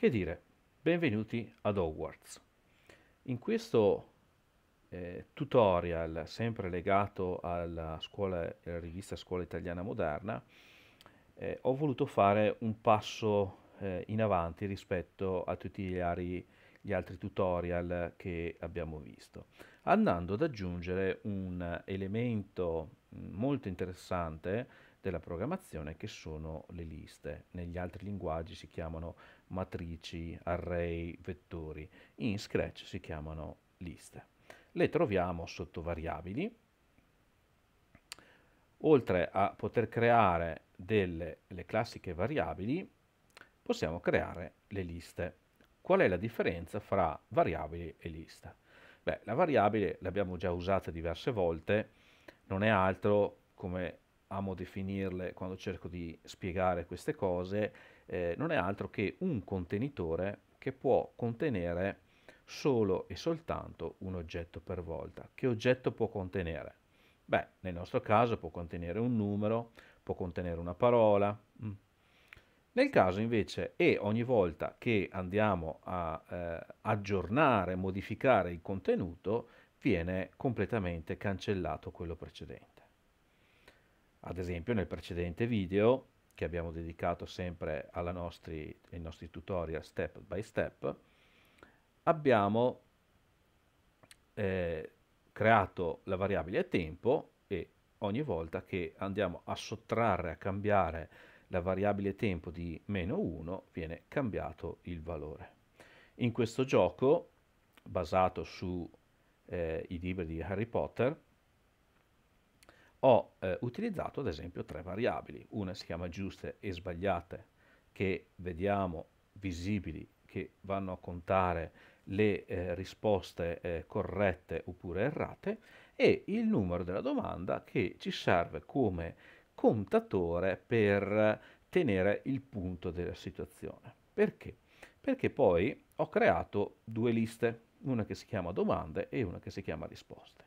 Che dire, benvenuti ad Hogwarts. In questo eh, tutorial, sempre legato alla, scuola, alla eh, rivista Scuola Italiana Moderna, eh, ho voluto fare un passo eh, in avanti rispetto a tutti gli, ari, gli altri tutorial che abbiamo visto, andando ad aggiungere un elemento mm, molto interessante della programmazione che sono le liste. Negli altri linguaggi si chiamano matrici, array, vettori. In Scratch si chiamano liste. Le troviamo sotto variabili. Oltre a poter creare delle le classiche variabili, possiamo creare le liste. Qual è la differenza fra variabili e lista? Beh, la variabile l'abbiamo già usata diverse volte, non è altro come amo definirle quando cerco di spiegare queste cose, eh, non è altro che un contenitore che può contenere solo e soltanto un oggetto per volta. Che oggetto può contenere? Beh, nel nostro caso può contenere un numero, può contenere una parola. Mm. Nel caso invece e ogni volta che andiamo a eh, aggiornare, modificare il contenuto, viene completamente cancellato quello precedente. Ad esempio nel precedente video che abbiamo dedicato sempre nostri, ai nostri tutorial step by step, abbiamo eh, creato la variabile tempo e ogni volta che andiamo a sottrarre, a cambiare la variabile tempo di meno 1 viene cambiato il valore. In questo gioco, basato sui eh, libri di Harry Potter, ho eh, utilizzato ad esempio tre variabili, una si chiama giuste e sbagliate, che vediamo visibili, che vanno a contare le eh, risposte eh, corrette oppure errate, e il numero della domanda che ci serve come contatore per tenere il punto della situazione. Perché? Perché poi ho creato due liste, una che si chiama domande e una che si chiama risposte.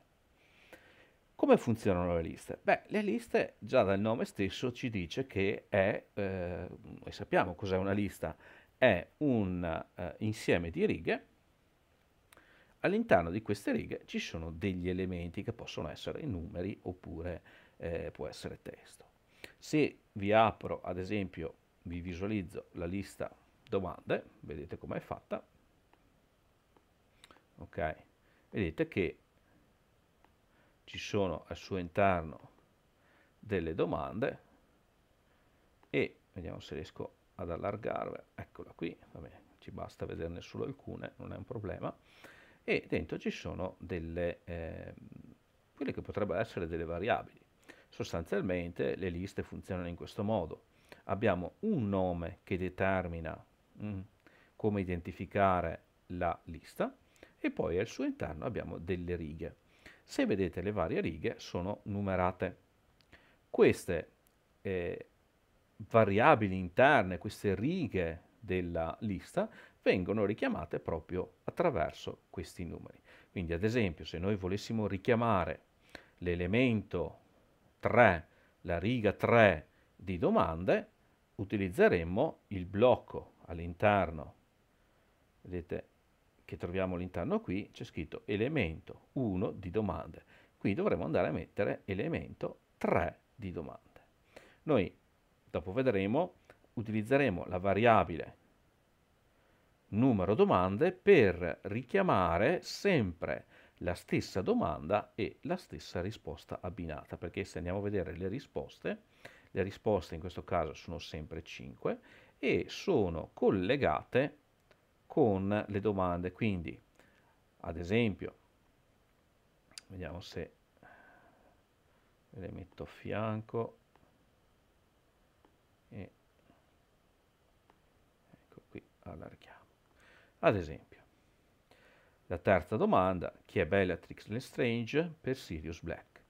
Come funzionano le liste? Beh, le liste già dal nome stesso ci dice che è, eh, e sappiamo cos'è una lista, è un eh, insieme di righe, all'interno di queste righe ci sono degli elementi che possono essere numeri oppure eh, può essere testo. Se vi apro, ad esempio, vi visualizzo la lista domande, vedete com'è fatta, ok? Vedete che ci sono al suo interno delle domande e vediamo se riesco ad allargarle. eccola qui, vabbè, ci basta vederne solo alcune, non è un problema, e dentro ci sono delle, eh, quelle che potrebbero essere delle variabili. Sostanzialmente le liste funzionano in questo modo. Abbiamo un nome che determina mm, come identificare la lista e poi al suo interno abbiamo delle righe. Se vedete le varie righe sono numerate. Queste eh, variabili interne, queste righe della lista vengono richiamate proprio attraverso questi numeri. Quindi ad esempio se noi volessimo richiamare l'elemento 3, la riga 3 di domande, utilizzeremmo il blocco all'interno, vedete, che troviamo all'interno qui, c'è scritto elemento 1 di domande. Qui dovremo andare a mettere elemento 3 di domande. Noi, dopo vedremo, utilizzeremo la variabile numero domande per richiamare sempre la stessa domanda e la stessa risposta abbinata, perché se andiamo a vedere le risposte, le risposte in questo caso sono sempre 5 e sono collegate con le domande. Quindi, ad esempio, vediamo se le metto a fianco e ecco qui allarghiamo. Ad esempio, la terza domanda, chi è Bellatrix Lestrange per Sirius Black?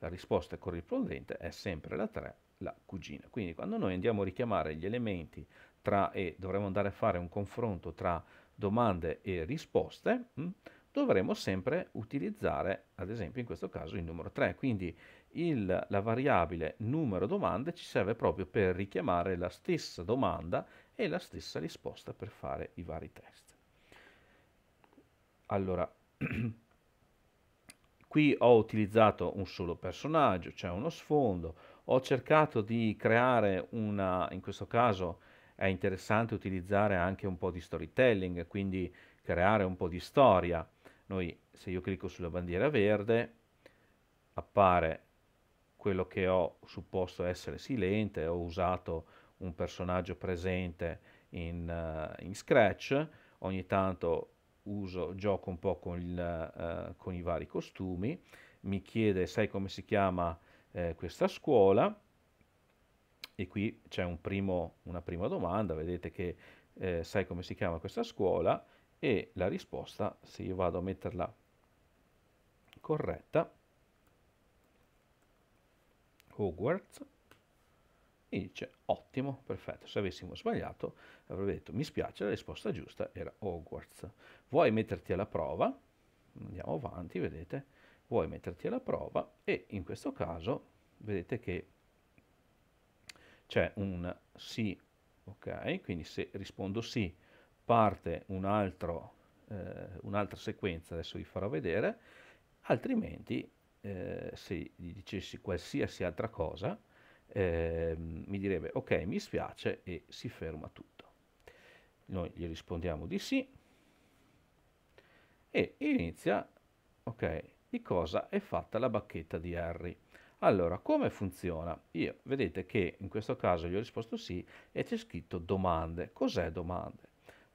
La risposta corrispondente è sempre la 3, la cugina. Quindi quando noi andiamo a richiamare gli elementi tra, e dovremo andare a fare un confronto tra domande e risposte, mm, dovremo sempre utilizzare, ad esempio in questo caso, il numero 3. Quindi il, la variabile numero domande ci serve proprio per richiamare la stessa domanda e la stessa risposta per fare i vari test. Allora, qui ho utilizzato un solo personaggio, cioè uno sfondo, ho cercato di creare una, in questo caso, è interessante utilizzare anche un po' di storytelling, quindi creare un po' di storia. Noi, se io clicco sulla bandiera verde, appare quello che ho supposto essere Silente, ho usato un personaggio presente in, uh, in Scratch, ogni tanto uso, gioco un po' con, il, uh, con i vari costumi, mi chiede sai come si chiama eh, questa scuola, e qui c'è un una prima domanda, vedete che eh, sai come si chiama questa scuola e la risposta, se io vado a metterla corretta, Hogwarts, e dice ottimo, perfetto. Se avessimo sbagliato avrei detto mi spiace, la risposta giusta era Hogwarts. Vuoi metterti alla prova? Andiamo avanti, vedete? Vuoi metterti alla prova? E in questo caso vedete che c'è un sì, ok? Quindi se rispondo sì parte un altro, eh, un'altra sequenza, adesso vi farò vedere, altrimenti eh, se gli dicessi qualsiasi altra cosa eh, mi direbbe ok mi spiace e si ferma tutto. Noi gli rispondiamo di sì e inizia ok di cosa è fatta la bacchetta di Harry. Allora, come funziona? Io, vedete che in questo caso gli ho risposto sì e c'è scritto domande. Cos'è domande?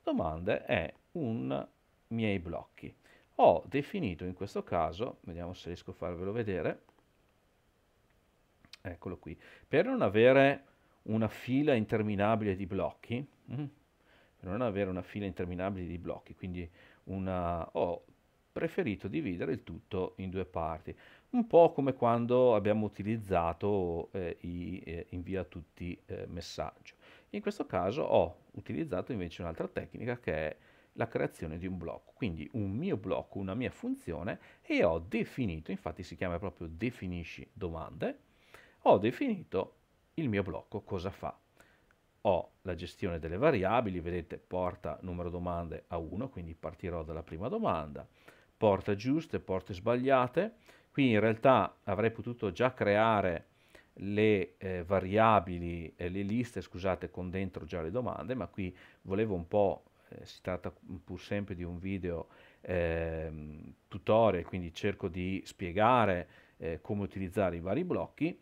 Domande è un miei blocchi. Ho definito in questo caso, vediamo se riesco a farvelo vedere, eccolo qui, per non avere una fila interminabile di blocchi, mm? per non avere una fila interminabile di blocchi, quindi una, ho preferito dividere il tutto in due parti un po' come quando abbiamo utilizzato eh, i, eh, invia tutti eh, messaggio. In questo caso ho utilizzato invece un'altra tecnica che è la creazione di un blocco, quindi un mio blocco, una mia funzione e ho definito, infatti si chiama proprio definisci domande, ho definito il mio blocco cosa fa. Ho la gestione delle variabili, vedete porta numero domande a 1, quindi partirò dalla prima domanda, porta giuste, porte sbagliate, Qui in realtà avrei potuto già creare le eh, variabili, eh, le liste, scusate, con dentro già le domande, ma qui volevo un po', eh, si tratta pur sempre di un video ehm, tutorial, quindi cerco di spiegare eh, come utilizzare i vari blocchi,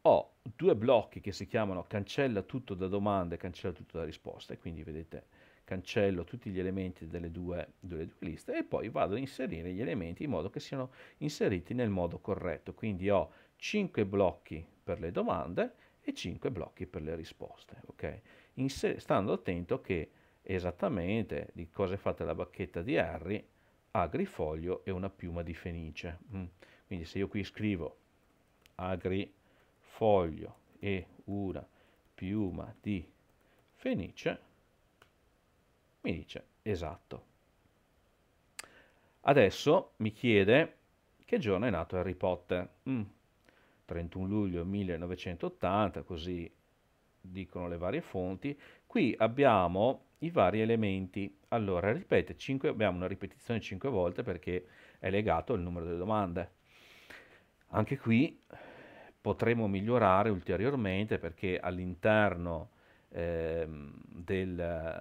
ho due blocchi che si chiamano cancella tutto da domande e cancella tutto da risposte, quindi vedete cancello tutti gli elementi delle due, delle due liste e poi vado ad inserire gli elementi in modo che siano inseriti nel modo corretto. Quindi ho 5 blocchi per le domande e 5 blocchi per le risposte. Okay? Inser- stando attento che esattamente di cosa è fatta la bacchetta di Harry agrifoglio e una piuma di fenice. Mm. Quindi se io qui scrivo agrifoglio e una piuma di fenice, mi dice, esatto. Adesso mi chiede che giorno è nato Harry Potter. Mm. 31 luglio 1980, così dicono le varie fonti. Qui abbiamo i vari elementi. Allora, ripete, 5, abbiamo una ripetizione 5 volte perché è legato al numero delle domande. Anche qui potremo migliorare ulteriormente perché all'interno ehm, del,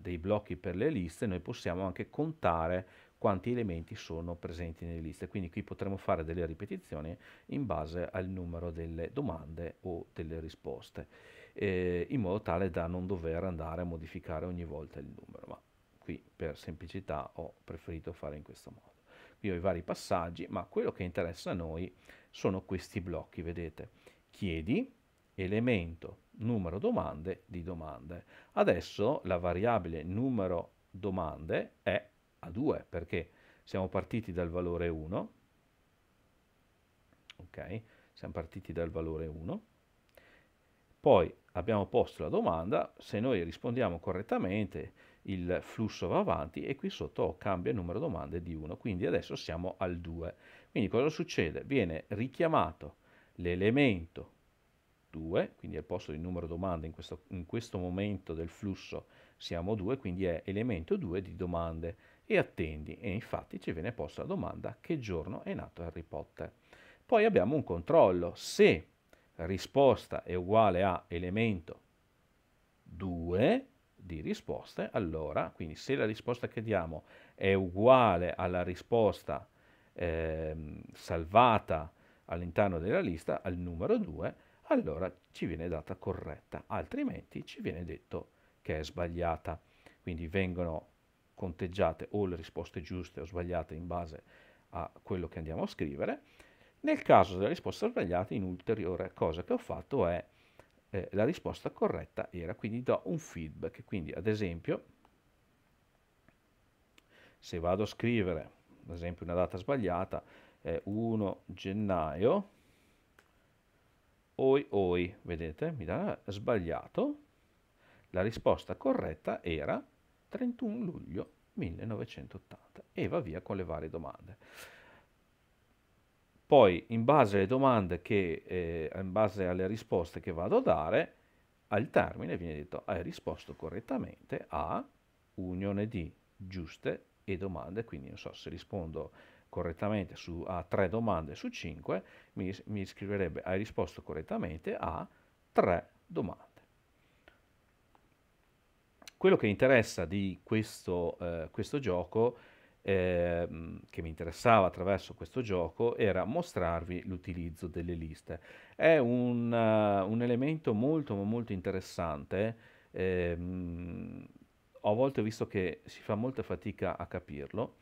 dei blocchi per le liste, noi possiamo anche contare quanti elementi sono presenti nelle liste. Quindi qui potremo fare delle ripetizioni in base al numero delle domande o delle risposte, eh, in modo tale da non dover andare a modificare ogni volta il numero. Ma qui per semplicità ho preferito fare in questo modo. Qui ho i vari passaggi, ma quello che interessa a noi sono questi blocchi, vedete. Chiedi, elemento numero domande di domande. Adesso la variabile numero domande è a 2 perché siamo partiti dal valore 1, ok? Siamo partiti dal valore 1, poi abbiamo posto la domanda, se noi rispondiamo correttamente il flusso va avanti e qui sotto cambia il numero domande di 1, quindi adesso siamo al 2. Quindi cosa succede? Viene richiamato l'elemento 2, quindi al posto di numero domande in questo, in questo momento del flusso siamo 2, quindi è elemento 2 di domande e attendi e infatti ci viene posta la domanda che giorno è nato Harry Potter. Poi abbiamo un controllo, se risposta è uguale a elemento 2 di risposte, allora, quindi se la risposta che diamo è uguale alla risposta eh, salvata all'interno della lista, al numero 2, allora ci viene data corretta, altrimenti ci viene detto che è sbagliata. Quindi vengono conteggiate o le risposte giuste o sbagliate in base a quello che andiamo a scrivere. Nel caso della risposta sbagliata, in ulteriore cosa che ho fatto è eh, la risposta corretta era, quindi do un feedback. Quindi ad esempio, se vado a scrivere, ad esempio una data sbagliata, è eh, 1 gennaio, oi oi, vedete, mi dà sbagliato. La risposta corretta era 31 luglio 1980 e va via con le varie domande. Poi, in base alle domande che, eh, in base alle risposte che vado a dare, al termine viene detto hai risposto correttamente a unione di giuste e domande, quindi non so se rispondo correttamente su, a tre domande su cinque, mi, mi scriverebbe hai risposto correttamente a tre domande. Quello che interessa di questo, eh, questo gioco, eh, che mi interessava attraverso questo gioco, era mostrarvi l'utilizzo delle liste. È un, uh, un elemento molto molto interessante, eh, a volte ho visto che si fa molta fatica a capirlo,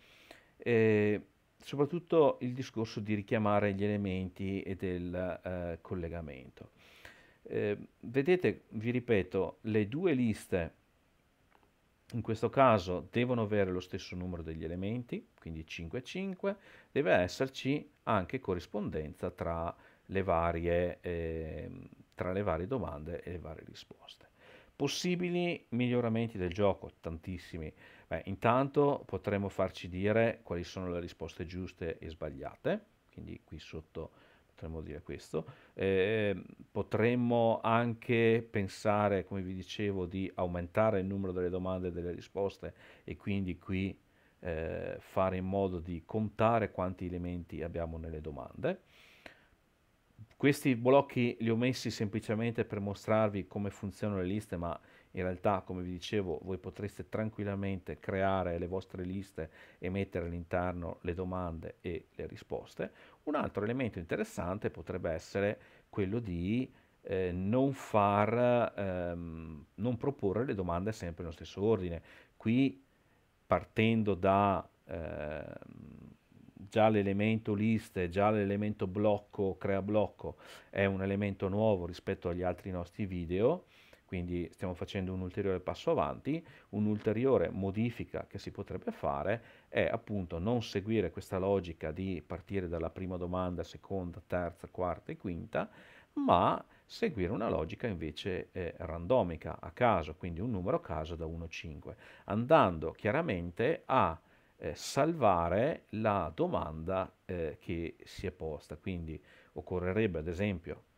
eh, soprattutto il discorso di richiamare gli elementi e del eh, collegamento. Eh, vedete, vi ripeto, le due liste in questo caso devono avere lo stesso numero degli elementi, quindi 5 e 5, deve esserci anche corrispondenza tra le varie, eh, tra le varie domande e le varie risposte. Possibili miglioramenti del gioco, tantissimi. Beh, intanto potremmo farci dire quali sono le risposte giuste e sbagliate, quindi qui sotto potremmo dire questo. Eh, potremmo anche pensare, come vi dicevo, di aumentare il numero delle domande e delle risposte e quindi qui eh, fare in modo di contare quanti elementi abbiamo nelle domande. Questi blocchi li ho messi semplicemente per mostrarvi come funzionano le liste, ma in realtà, come vi dicevo, voi potreste tranquillamente creare le vostre liste e mettere all'interno le domande e le risposte. Un altro elemento interessante potrebbe essere quello di eh, non, far, ehm, non proporre le domande sempre nello stesso ordine. Qui partendo da eh, già l'elemento liste, già l'elemento blocco, crea blocco è un elemento nuovo rispetto agli altri nostri video, quindi stiamo facendo un ulteriore passo avanti, un'ulteriore modifica che si potrebbe fare è appunto non seguire questa logica di partire dalla prima domanda, seconda, terza, quarta e quinta, ma seguire una logica invece eh, randomica, a caso, quindi un numero a caso da 1 a 5, andando chiaramente a eh, salvare la domanda eh, che si è posta. Quindi occorrerebbe ad esempio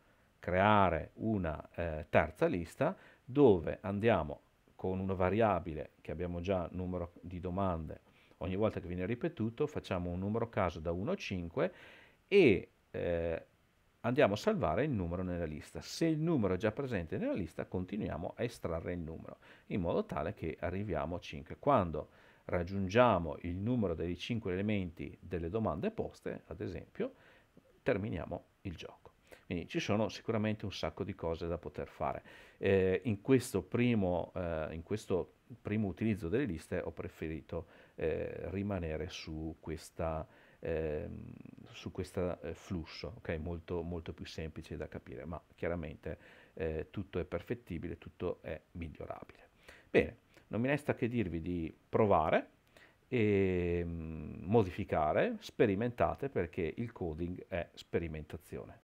creare una eh, terza lista dove andiamo con una variabile che abbiamo già numero di domande ogni volta che viene ripetuto facciamo un numero caso da 1 a 5 e eh, andiamo a salvare il numero nella lista. Se il numero è già presente nella lista continuiamo a estrarre il numero in modo tale che arriviamo a 5. Quando raggiungiamo il numero dei 5 elementi delle domande poste, ad esempio, terminiamo il gioco. Quindi ci sono sicuramente un sacco di cose da poter fare. Eh, in, questo primo, eh, in, questo primo, utilizzo delle liste ho preferito eh, rimanere su questo ehm, eh, flusso, okay? molto, molto, più semplice da capire, ma chiaramente eh, tutto è perfettibile, tutto è migliorabile. Bene, non mi resta che dirvi di provare e ehm, modificare, sperimentate perché il coding è sperimentazione.